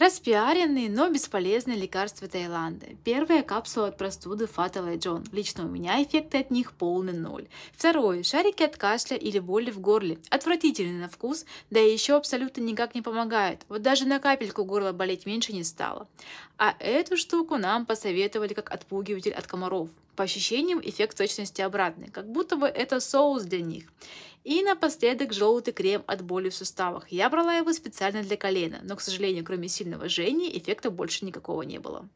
Распиаренные, но бесполезные лекарства Таиланда. Первая капсула от простуды Фатала Джон. Лично у меня эффекты от них полный ноль. Второе. Шарики от кашля или боли в горле. Отвратительный на вкус, да и еще абсолютно никак не помогает. Вот даже на капельку горло болеть меньше не стало. А эту штуку нам посоветовали как отпугиватель от комаров. По ощущениям эффект точности обратный, как будто бы это соус для них. И напоследок желтый крем от боли в суставах. Я брала его специально для колена, но, к сожалению, кроме сильного жжения, эффекта больше никакого не было.